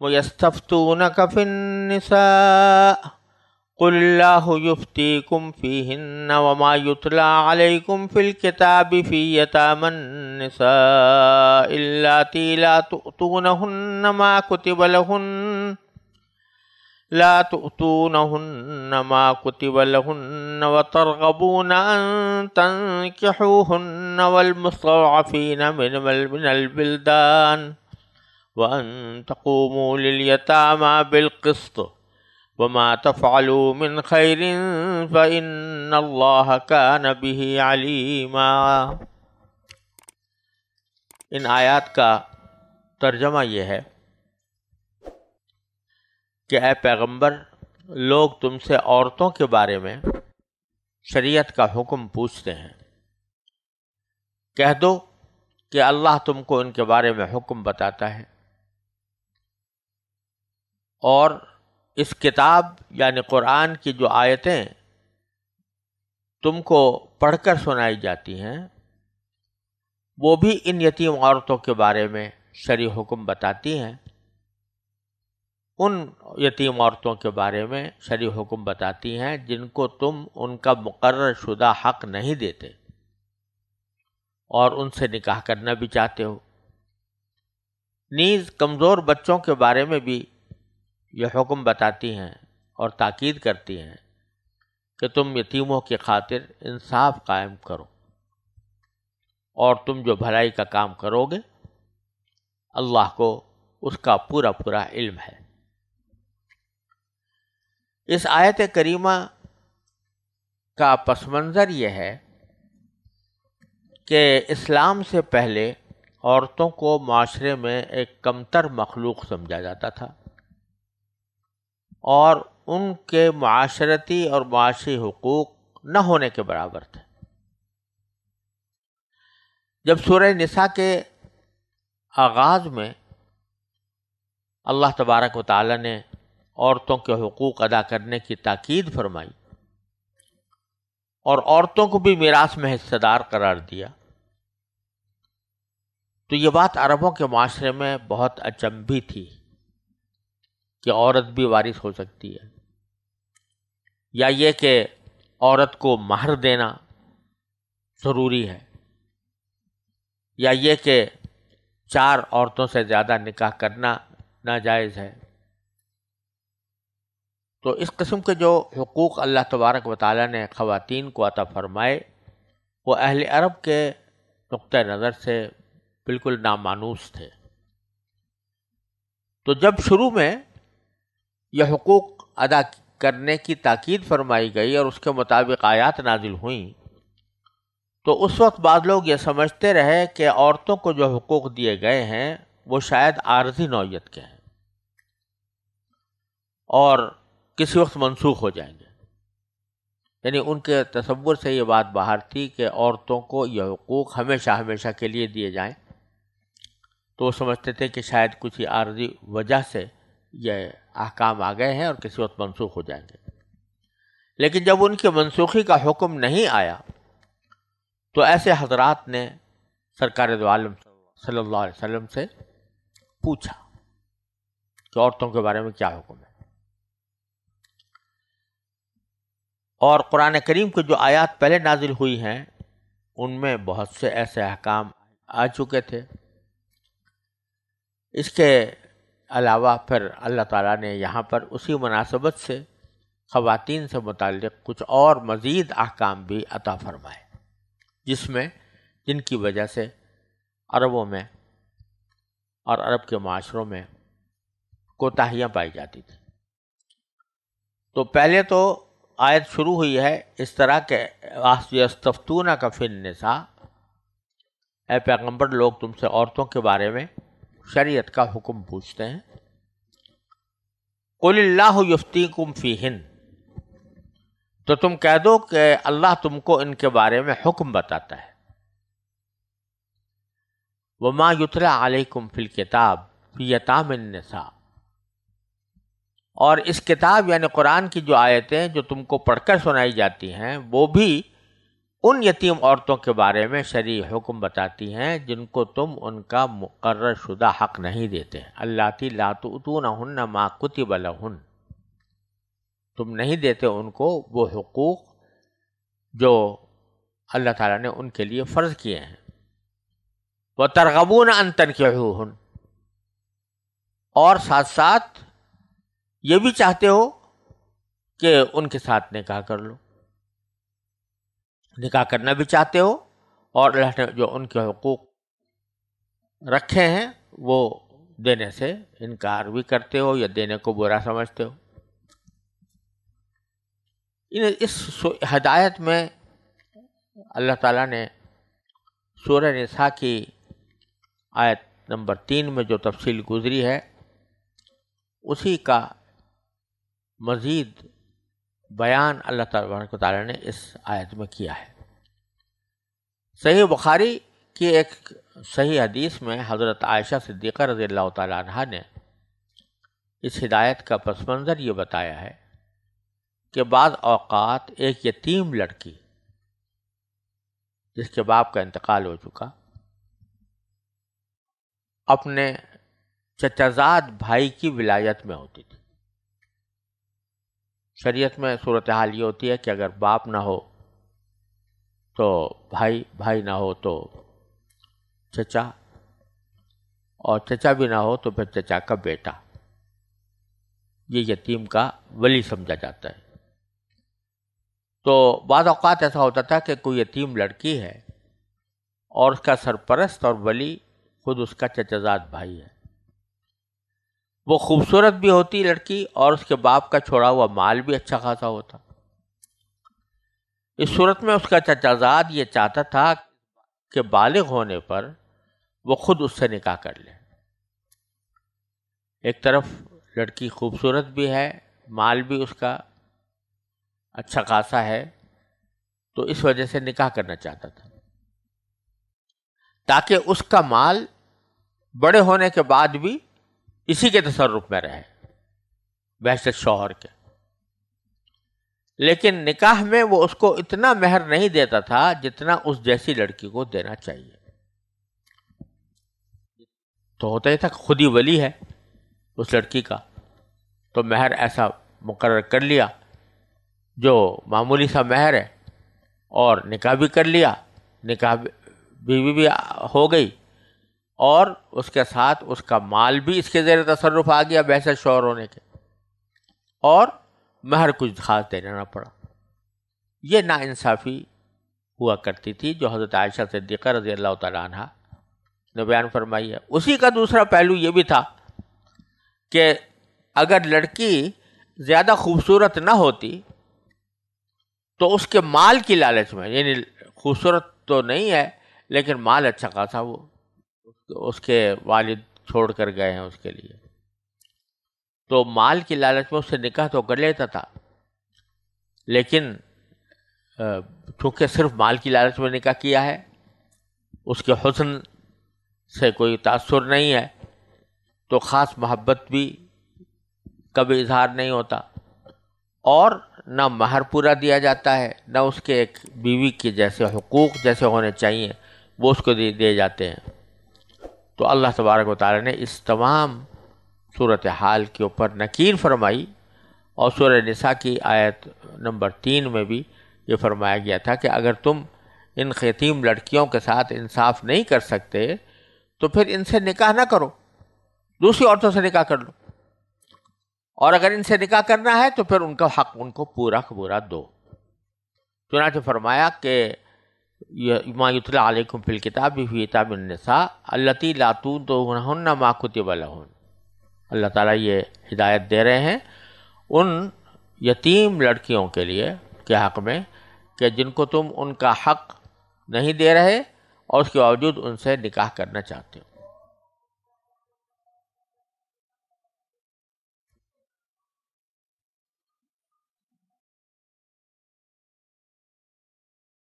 ويستفتونك في النساء قل الله يفتيكم فيهن وما يتلى عليكم في الكتاب في يتامى النساء اللاتي لا تؤتونهن ما كتب لهن لا تؤتونهن ما كتب لهن وترغبون أن تنكحوهن والمستضعفين من البلدان वअन तकूमू लिलयतामा बिलकिस्त वमा तफ़ालू मिन खैरिन फ़इन्न अल्लाह कान बिही अलीमा इन आयात का तर्जमा यह है कि ए पैगंबर लोग तुमसे औरतों के बारे में शरीयत का हुक्म पूछते हैं कह दो कि अल्लाह तुमको इनके बारे में हुक्म बताता है और इस किताब यानि कुरान की जो आयतें तुमको पढ़कर सुनाई जाती हैं वो भी इन यतीम औरतों के बारे में शरी हुक्म बताती हैं उन यतीम औरतों के बारे में शरी हुक्म बताती हैं जिनको तुम उनका मुकर शुदा हक नहीं देते और उनसे निकाह करना भी चाहते हो नीज कमज़ोर बच्चों के बारे में भी यह हुक्म बताती हैं और ताकीद करती हैं कि तुम यतीमों की खातिर इंसाफ कायम करो और तुम जो भलाई का काम करोगे अल्लाह को उसका पूरा पूरा इल्म है इस आयत करीमा का पस मंज़र यह है कि इस्लाम से पहले औरतों को माशरे में एक कमतर मखलूक समझा जाता था और उनके माशरती और माशी हकूक़ न होने के बराबर थे जब सूर्य निसा के आगाज़ में अल्लाह तबारक ताली ने औरतों के हकूक़ अदा करने की ताकीद फरमाई और औरतों को भी मीरास में हिस्सेदार करार दिया तो ये बात अरबों के माशरे में बहुत अचंभी थी कि औरत भी वारिस हो सकती है या ये कि औरत को महर देना ज़रूरी है या ये कि चार औरतों से ज़्यादा निकाह करना नाजायज़ है तो इस कस्म के जो हकूक़ अल्लाह तबारक वाली ने ख़वान को अता फ़रमाए वो अहल अरब के नुक़ नज़र से बिल्कुल नामानूस थे तो जब शुरू में यह हकूक़ अदा करने की ताकीद फरमाई गई और उसके मुताबिक आयात नाजिल हुई तो उस वक्त बाद लोग ये समझते रहे कि औरतों को जो हकूक़ दिए गए हैं वो शायद आर्जी नौीयत के हैं और किसी वक्त मनसूख हो जाएंगे यानी उनके तस्वुर से ये बात बाहर थी कि औरतों को यह हकूक़ हमेशा हमेशा के लिए दिए जाएं तो वो समझते थे कि शायद कुछ आर्जी वजह से यह अहकाम आ गए हैं और किसी वक्त मनसूख हो जाएंगे लेकिन जब उनके मनसूखी का हुक्म नहीं आया तो ऐसे हजरात ने सरकार सल्लल्लाहु अलैहि वसल्लम से पूछा कि औरतों के बारे में क्या हुक्म है और कुरान करीम के जो आयात पहले नाजिल हुई हैं उनमें बहुत से ऐसे अहकाम आ चुके थे इसके अलावा फिर अल्लाह ताला ने यहाँ पर उसी मुनासबत से ख़वातीन से मुतक़ कुछ और मज़ीद अहकाम भी अता फरमाए जिसमें जिनकी वजह से अरबों में और अरब के माशरों में कोताहियाँ पाई जाती थी तो पहले तो आयत शुरू हुई है इस तरह के आसतफ़ूना का फिन निसा ए पैगम्बर लोग तुमसे औरतों के बारे में शरीयत का हुक्म पूछते हैं कुल्लाह युफ्ती कुम फ़ी हिंद तो तुम कह दो कि अल्लाह तुमको इनके बारे में हुक्म बताता है वो माँ युतरा आलकुम फिल किताब फीताम और इस किताब यानी कुरान की जो आयतें जो तुमको पढ़कर सुनाई जाती हैं वो भी उन यतीम औरतों के बारे में शरी हुक्म बताती हैं जिनको तुम उनका मुकर शुदा हक नहीं देते अल्लाती लातून न माकुति हन तुम नहीं देते उनको वो हकूक़ जो अल्लाह ताला ने उनके लिए फ़र्ज़ किए हैं वह तरगबून अनतन के और साथ साथ ये भी चाहते हो कि उनके साथ निकाह कर लो निकाह करना भी चाहते हो और अल्लाह जो उनके हकूक रखे हैं वो देने से इनकार भी करते हो या देने को बुरा समझते हो इन इस हदायत में अल्लाह ताला ने सूर्य निसा की आयत नंबर तीन में जो तफसील गुजरी है उसी का मज़ीद बयान अल्लाह तबारक ताली ने इस आयत में किया है सही बुखारी की एक सही हदीस में हज़रत आयशा सिद्दीक़ रज़ी अल्लाह तह ने इस हिदायत का पस मंज़र ये बताया है कि बाद अवकात एक यतीम लड़की जिसके बाप का इंतकाल हो चुका अपने चचाजाद भाई की विलायत में होती थी शरीयत में सूरत हाल ये होती है कि अगर बाप ना हो तो भाई भाई ना हो तो चचा और चचा भी ना हो तो फिर चचा का बेटा ये यतीम का वली समझा जाता है तो बाद अवकात ऐसा होता था कि कोई यतीम लड़की है और उसका सरपरस्त और वली खुद उसका चचाजाद भाई है वो खूबसूरत भी होती लड़की और उसके बाप का छोड़ा हुआ माल भी अच्छा खासा होता इस सूरत में उसका चचाजाद ये चाहता था कि बालिग होने पर वो खुद उससे निकाह कर ले एक तरफ लड़की खूबसूरत भी है माल भी उसका अच्छा खासा है तो इस वजह से निकाह करना चाहता था ताकि उसका माल बड़े होने के बाद भी इसी के तसरुफ में रहे बहस शोहर के लेकिन निकाह में वो उसको इतना मेहर नहीं देता था जितना उस जैसी लड़की को देना चाहिए तो होता ही था खुद ही वली है उस लड़की का तो मेहर ऐसा मुकर कर लिया जो मामूली सा मेहर है और निकाह भी कर लिया निकाह बीवी भी, भी, भी हो गई और उसके साथ उसका माल भी इसके ज़ेर तसरफ आ गया वैसे शोर होने के और महर कुछ खास देना ना पड़ा ये नाानसाफ़ी हुआ करती थी जो हज़रत आयशा से सिद्दीक़ा रजी अल्लाह तह ने बयान फरमाई है उसी का दूसरा पहलू ये भी था कि अगर लड़की ज़्यादा खूबसूरत ना होती तो उसके माल की लालच में यानी खूबसूरत तो नहीं है लेकिन माल अच्छा खासा वो उसके वालिद छोड़ कर गए हैं उसके लिए तो माल की लालच में उससे निकाह तो कर लेता था लेकिन चूँकि सिर्फ माल की लालच में निकाह किया है उसके हसन से कोई तासुर नहीं है तो ख़ास मोहब्बत भी कभी इजहार नहीं होता और ना महर पूरा दिया जाता है न उसके एक बीवी के जैसे हकूक़ जैसे होने चाहिए वो उसको दे दिए जाते हैं तो अल्लाह तबारक वाली ने इस तमाम सूरत हाल के ऊपर नकीर फरमाई और सूर नसा की आयत नंबर तीन में भी ये फरमाया गया था कि अगर तुम इन ख़तीम लड़कियों के साथ इंसाफ नहीं कर सकते तो फिर इनसे निकाह ना करो दूसरी औरतों से निकाह कर लो और अगर इनसे निकाह करना है तो फिर उनका हक उनको पूरा पूरा दो चुनाच फरमाया कि मायुतलाकुम फिल किताब हुता मिनसा अल्लती लातून तो हन्ना माकुत वलहन अल्लाह ताला ये हिदायत दे रहे हैं उन यतीम लड़कियों के लिए के हक़ में कि जिनको तुम उनका हक़ नहीं दे रहे और उसके बावजूद उनसे निकाह करना चाहते हो